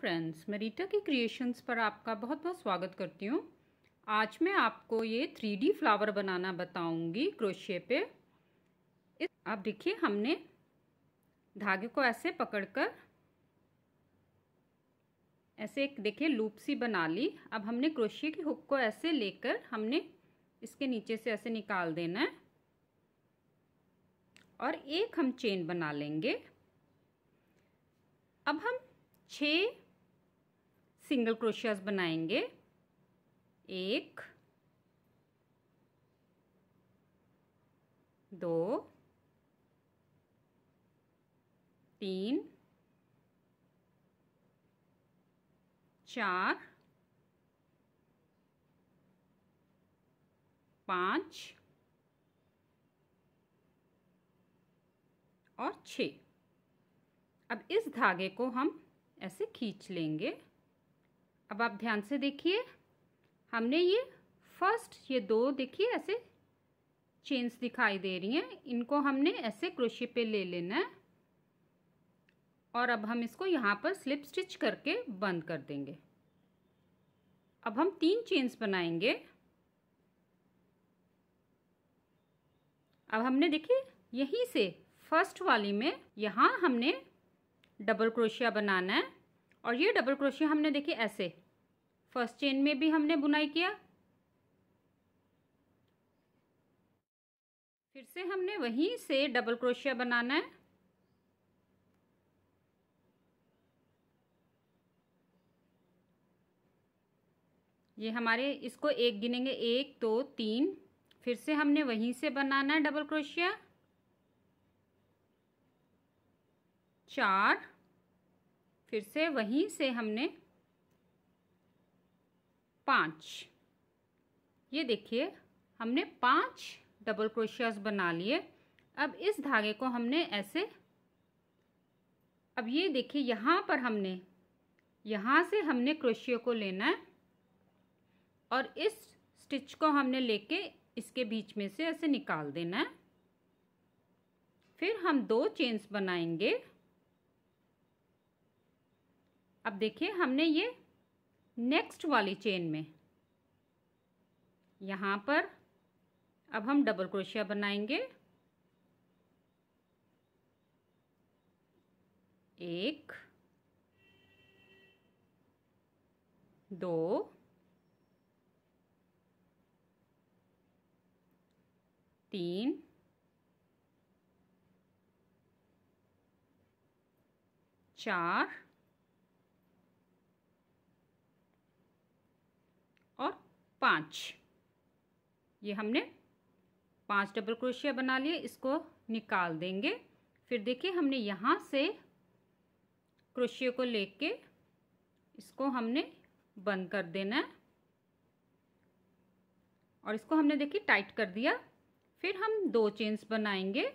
friends मरीटा के की creations पर आपका बहुत बहुत स्वागत करती हूँ आज मैं आपको ये थ्री डी फ्लावर बनाना बताऊँगी क्रोशिये पे इस अब देखिए हमने धागे को ऐसे पकड़कर ऐसे एक देखिए लूप सी बना ली अब हमने क्रोशिये की हुक को ऐसे लेकर हमने इसके नीचे से ऐसे निकाल देना है और एक हम चेन बना लेंगे अब हम छः सिंगल क्रोशियाज बनाएंगे एक दो तीन चार पाँच और छ अब इस धागे को हम ऐसे खींच लेंगे अब आप ध्यान से देखिए हमने ये फर्स्ट ये दो देखिए ऐसे चेन्स दिखाई दे रही हैं इनको हमने ऐसे क्रोशे पे ले लेना है और अब हम इसको यहाँ पर स्लिप स्टिच करके बंद कर देंगे अब हम तीन चेन्स बनाएंगे अब हमने देखिए यहीं से फर्स्ट वाली में यहाँ हमने डबल क्रोशिया बनाना है और ये डबल क्रोशिया हमने देखे ऐसे फर्स्ट चेन में भी हमने बुनाई किया फिर से हमने वहीं से डबल क्रोशिया बनाना है ये हमारे इसको एक गिनेंगे एक दो तो, तीन फिर से हमने वहीं से बनाना है डबल क्रोशिया चार फिर से वहीं से हमने पाँच ये देखिए हमने पाँच डबल क्रोशियाज बना लिए अब इस धागे को हमने ऐसे अब ये देखिए यहाँ पर हमने यहाँ से हमने क्रोशियो को लेना है और इस स्टिच को हमने लेके इसके बीच में से ऐसे निकाल देना है फिर हम दो चेन्स बनाएंगे अब देखिए हमने ये नेक्स्ट वाली चेन में यहाँ पर अब हम डबल क्रोशिया बनाएंगे एक दो तीन चार पाँच ये हमने पांच डबल क्रोशिया बना लिए इसको निकाल देंगे फिर देखिए हमने यहाँ से क्रोशिया को लेके इसको हमने बंद कर देना है और इसको हमने देखिए टाइट कर दिया फिर हम दो चेन्स बनाएंगे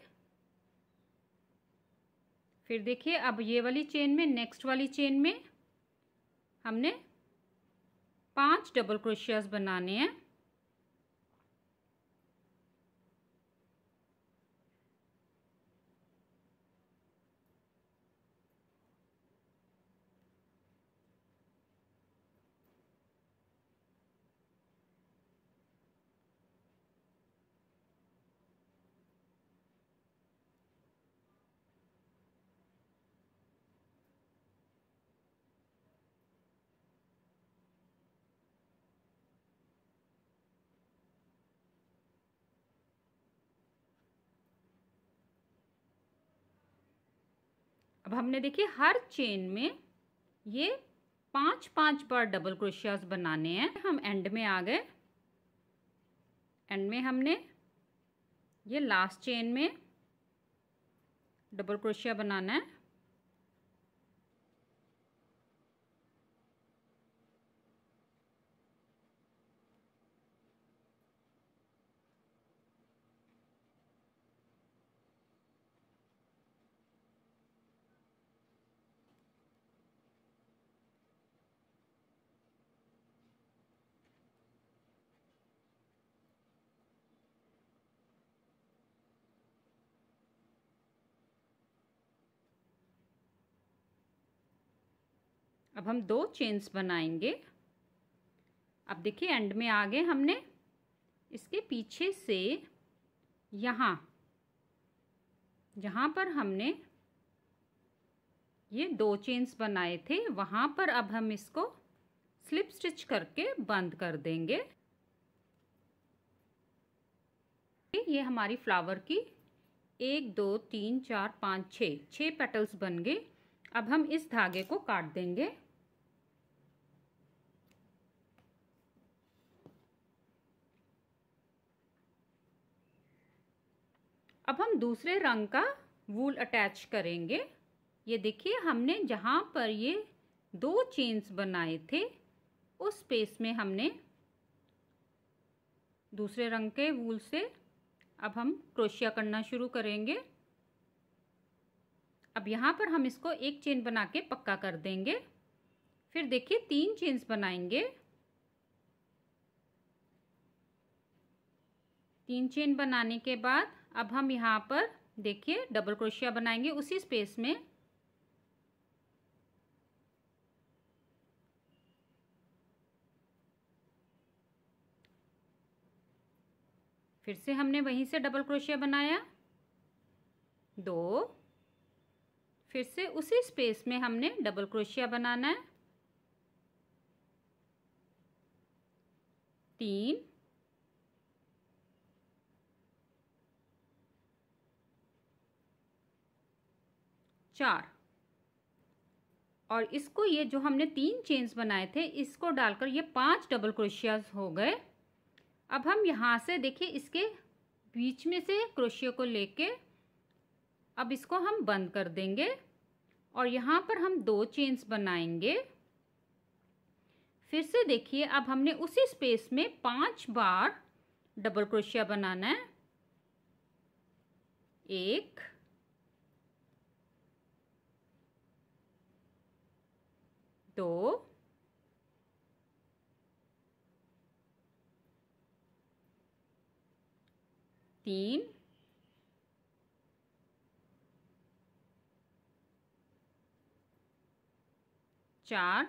फिर देखिए अब ये वाली चेन में नेक्स्ट वाली चेन में हमने पांच डबल क्रोशियाज बनाने हैं अब हमने देखिए हर चेन में ये पांच पांच बार डबल क्रोशियाज बनाने हैं हम एंड में आ गए एंड में हमने ये लास्ट चेन में डबल क्रोशिया बनाना है अब हम दो चेन्स बनाएंगे अब देखिए एंड में आ गए हमने इसके पीछे से यहाँ यहाँ पर हमने ये दो चेन्स बनाए थे वहाँ पर अब हम इसको स्लिप स्टिच करके बंद कर देंगे ये हमारी फ्लावर की एक दो तीन चार पाँच छः छः पेटल्स बन गए अब हम इस धागे को काट देंगे अब हम दूसरे रंग का वूल अटैच करेंगे ये देखिए हमने जहाँ पर ये दो चेन्स बनाए थे उस स्पेस में हमने दूसरे रंग के वूल से अब हम क्रोशिया करना शुरू करेंगे अब यहाँ पर हम इसको एक चेन बना के पक्का कर देंगे फिर देखिए तीन चेन्स बनाएंगे तीन चेन बनाने के बाद अब हम यहाँ पर देखिए डबल क्रोशिया बनाएंगे उसी स्पेस में फिर से हमने वहीं से डबल क्रोशिया बनाया दो फिर से उसी स्पेस में हमने डबल क्रोशिया बनाना है तीन चार और इसको ये जो हमने तीन चेन्स बनाए थे इसको डालकर ये पांच डबल क्रोशिया हो गए अब हम यहाँ से देखिए इसके बीच में से क्रोशिया को लेके अब इसको हम बंद कर देंगे और यहाँ पर हम दो चेन्स बनाएंगे फिर से देखिए अब हमने उसी स्पेस में पांच बार डबल क्रोशिया बनाना है एक तो तीन चार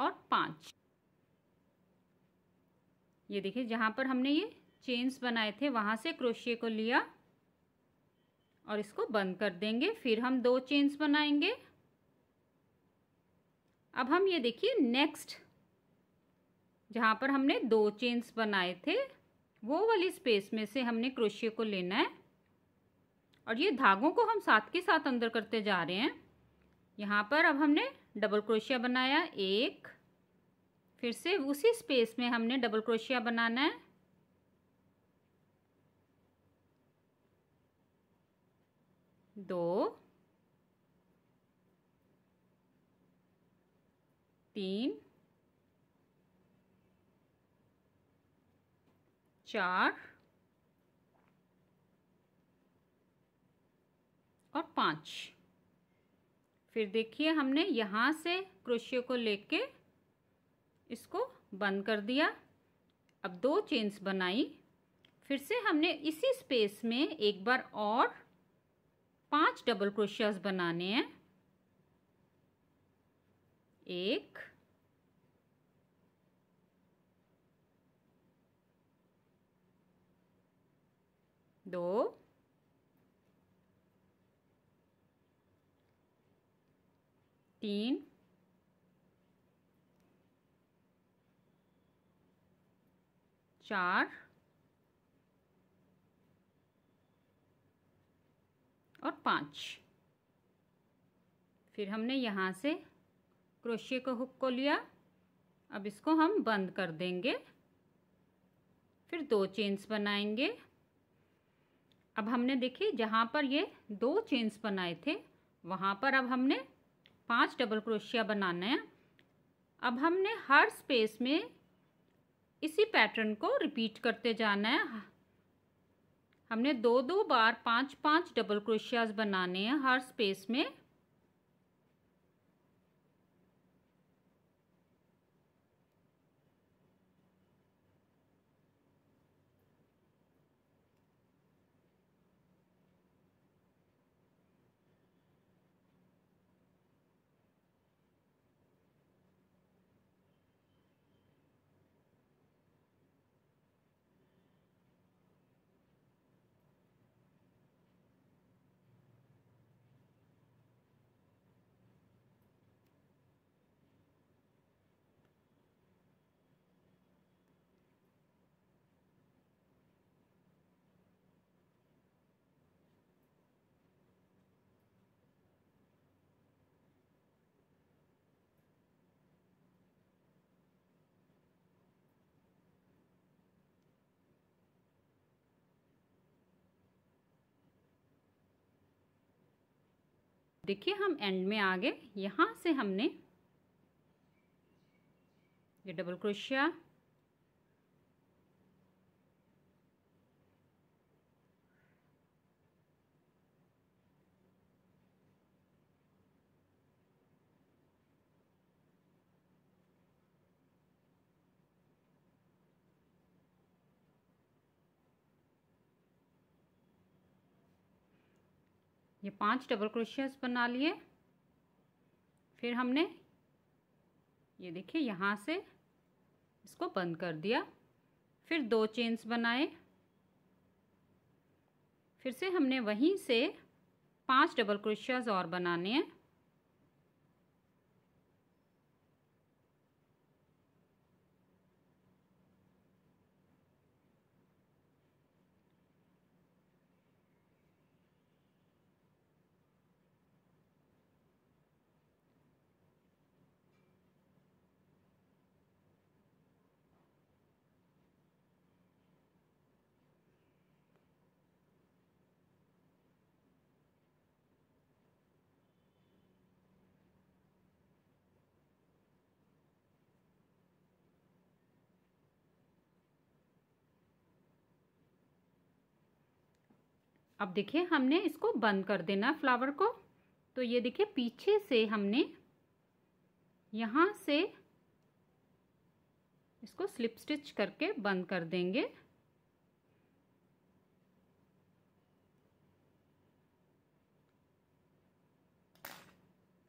और पांच ये देखिए जहां पर हमने ये चेन्स बनाए थे वहां से क्रोशिए को लिया और इसको बंद कर देंगे फिर हम दो चेन्स बनाएंगे अब हम ये देखिए नेक्स्ट जहाँ पर हमने दो चेन्स बनाए थे वो वाली स्पेस में से हमने क्रोशिया को लेना है और ये धागों को हम साथ के साथ अंदर करते जा रहे हैं यहाँ पर अब हमने डबल क्रोशिया बनाया एक फिर से उसी स्पेस में हमने डबल क्रोशिया बनाना है दो तीन चार और पाँच फिर देखिए हमने यहाँ से क्रोशियो को लेके इसको बंद कर दिया अब दो चेन्स बनाई फिर से हमने इसी स्पेस में एक बार और पांच डबल क्रोशियाज बनाने हैं एक दो तीन चार और पाँच फिर हमने यहाँ से क्रोशिए को हुक को लिया अब इसको हम बंद कर देंगे फिर दो चेन्स बनाएंगे अब हमने देखिए जहाँ पर ये दो चेन्स बनाए थे वहाँ पर अब हमने पांच डबल क्रोशिया बनाना है अब हमने हर स्पेस में इसी पैटर्न को रिपीट करते जाना है हमने दो दो बार पांच पांच डबल क्रोशियाज बनाने हैं हर स्पेस में देखिए हम एंड में आ गए यहाँ से हमने ये डबल क्रोशिया ये पांच डबल क्रोशियाज बना लिए फिर हमने ये देखिए यहाँ से इसको बंद कर दिया फिर दो चेन्स बनाए फिर से हमने वहीं से पांच डबल क्रोशियाज और बनाने हैं अब देखिए हमने इसको बंद कर देना है फ्लावर को तो ये देखिए पीछे से हमने यहाँ से इसको स्लिप स्टिच करके बंद कर देंगे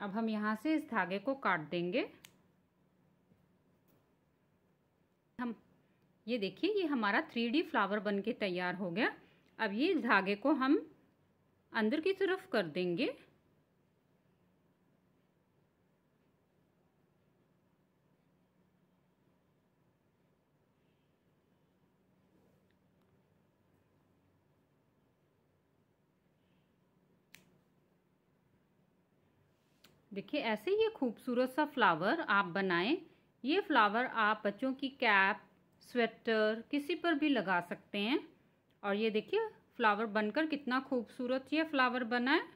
अब हम यहाँ से इस धागे को काट देंगे हम ये देखिए ये हमारा थ्री डी फ्लावर बन के तैयार हो गया अब ये धागे को हम अंदर की तरफ कर देंगे देखिए ऐसे ये खूबसूरत सा फ्लावर आप बनाएं ये फ्लावर आप बच्चों की कैप स्वेटर किसी पर भी लगा सकते हैं और ये देखिए फ्लावर बनकर कितना खूबसूरत ये फ्लावर बना है